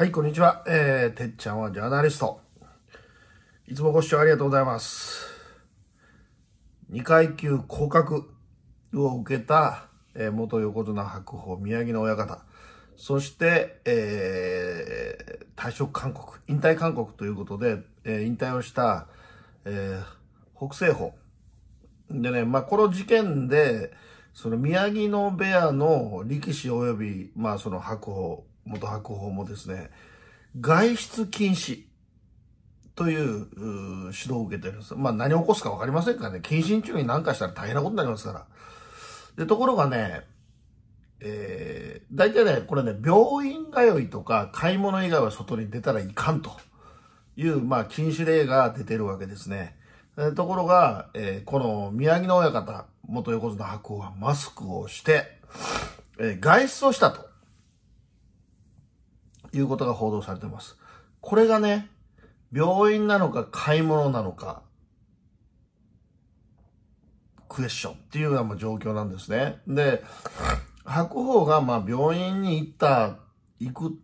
はい、こんにちは。えー、てっちゃんはジャーナリスト。いつもご視聴ありがとうございます。2階級降格を受けた、えー、元横綱白鵬宮城の親方。そして、えー、退職勧告、引退勧告ということで、えー、引退をした、えー、北西鵬。でね、まあ、この事件で、その宮城野部屋の力士及び、まあ、その白鵬元白鵬もですね、外出禁止という指導を受けてるんです。まあ何を起こすかわかりませんからね、謹慎中に何かしたら大変なことになりますから。で、ところがね、えー、大体ね、これね、病院通いとか買い物以外は外に出たらいかんという、まあ、禁止令が出てるわけですね。えところが、えー、この宮城の親方、元横綱白鵬はマスクをして、えー、外出をしたと。いうことが報道されてます。これがね、病院なのか買い物なのか、クエスチョンっていうような状況なんですね。で、白鵬がまあ病院に行った、行く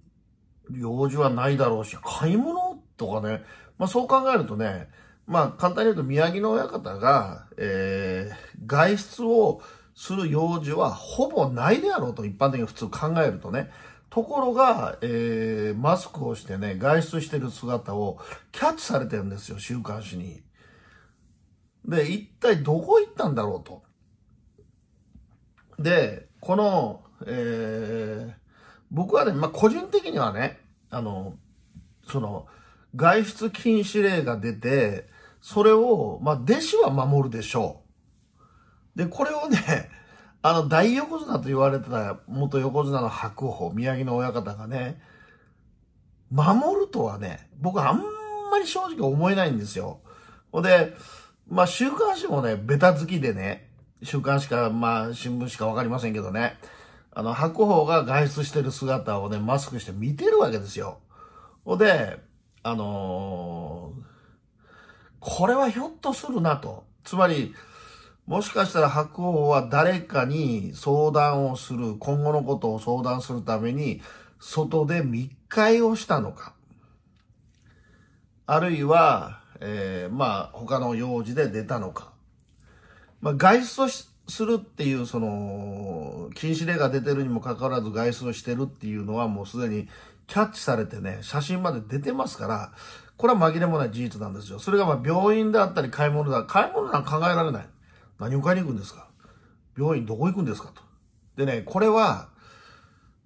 用事はないだろうし、買い物とかね、まあそう考えるとね、まあ簡単に言うと宮城の親方が、えー、外出をする用事はほぼないであろうと一般的に普通考えるとね。ところが、えー、マスクをしてね、外出してる姿をキャッチされてるんですよ、週刊誌に。で、一体どこ行ったんだろうと。で、この、えー、僕はね、まあ、個人的にはね、あの、その、外出禁止令が出て、それを、まあ、弟子は守るでしょう。で、これをね、あの、大横綱と言われてた元横綱の白鵬、宮城の親方がね、守るとはね、僕あんまり正直思えないんですよ。ほんで、まあ、週刊誌もね、ベタ好きでね、週刊誌か、まあ、新聞しかわかりませんけどね、あの、白鵬が外出してる姿をね、マスクして見てるわけですよ。ほんで、あのー、これはひょっとするなと。つまり、もしかしたら白鵬は誰かに相談をする、今後のことを相談するために、外で密会をしたのか。あるいは、えー、まあ、他の用事で出たのか。まあ、外出するっていう、その、禁止令が出てるにもかかわらず外出してるっていうのはもうすでにキャッチされてね、写真まで出てますから、これは紛れもない事実なんですよ。それがまあ病院であったり買い物だ。買い物なんか考えられない。何を買いに行くんですか病院どこ行くんですかと。でね、これは、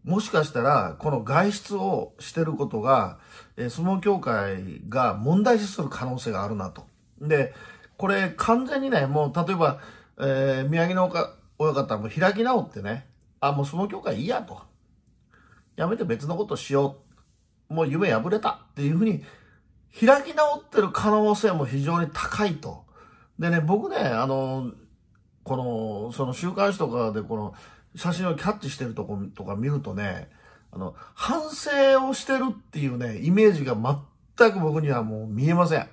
もしかしたら、この外出をしてることが、えー、相撲協会が問題視する可能性があるなと。で、これ完全にね、もう例えば、えー、宮城の親方も開き直ってね、あ、もう相撲協会いいやと。やめて別のことしよう。もう夢破れたっていうふうに開き直ってる可能性も非常に高いとでね、僕ね、あの、この、その週刊誌とかでこの写真をキャッチしてるとことか見るとね、あの、反省をしてるっていうね、イメージが全く僕にはもう見えません。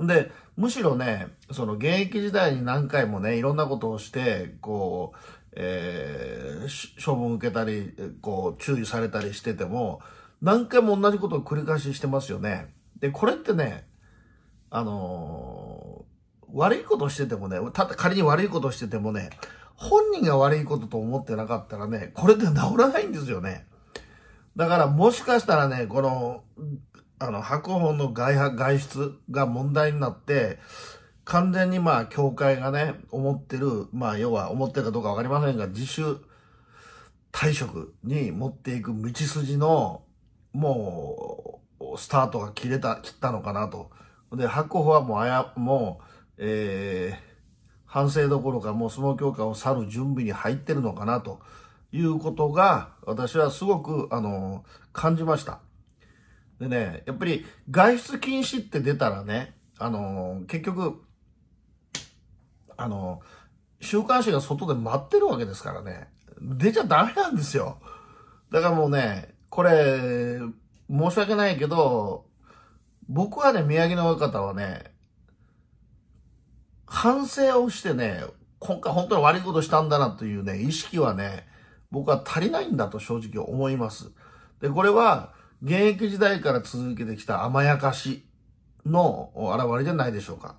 で、むしろね、その現役時代に何回もね、いろんなことをして、こう、えー、処分受けたり、こう、注意されたりしてても、何回も同じことを繰り返ししてますよね。で、これってね、あのー悪いことしててもね、た仮に悪いことしててもね、本人が悪いことと思ってなかったらね、これで治らないんですよね。だからもしかしたらね、この、あの、白鵬の外外出が問題になって、完全にまあ、教会がね、思ってる、まあ、要は思ってるかどうかわかりませんが、自主退職に持っていく道筋の、もう、スタートが切れた、切ったのかなと。で、白鵬はもうあや、もう、えー、反省どころかもう相撲協会を去る準備に入ってるのかなということが私はすごくあの感じました。でね、やっぱり外出禁止って出たらね、あの結局、あの週刊誌が外で待ってるわけですからね、出ちゃダメなんですよ。だからもうね、これ、申し訳ないけど、僕はね、宮城の方はね、反省をしてね、今回本当に悪いことしたんだなというね、意識はね、僕は足りないんだと正直思います。で、これは現役時代から続けてきた甘やかしの現れじゃないでしょうか。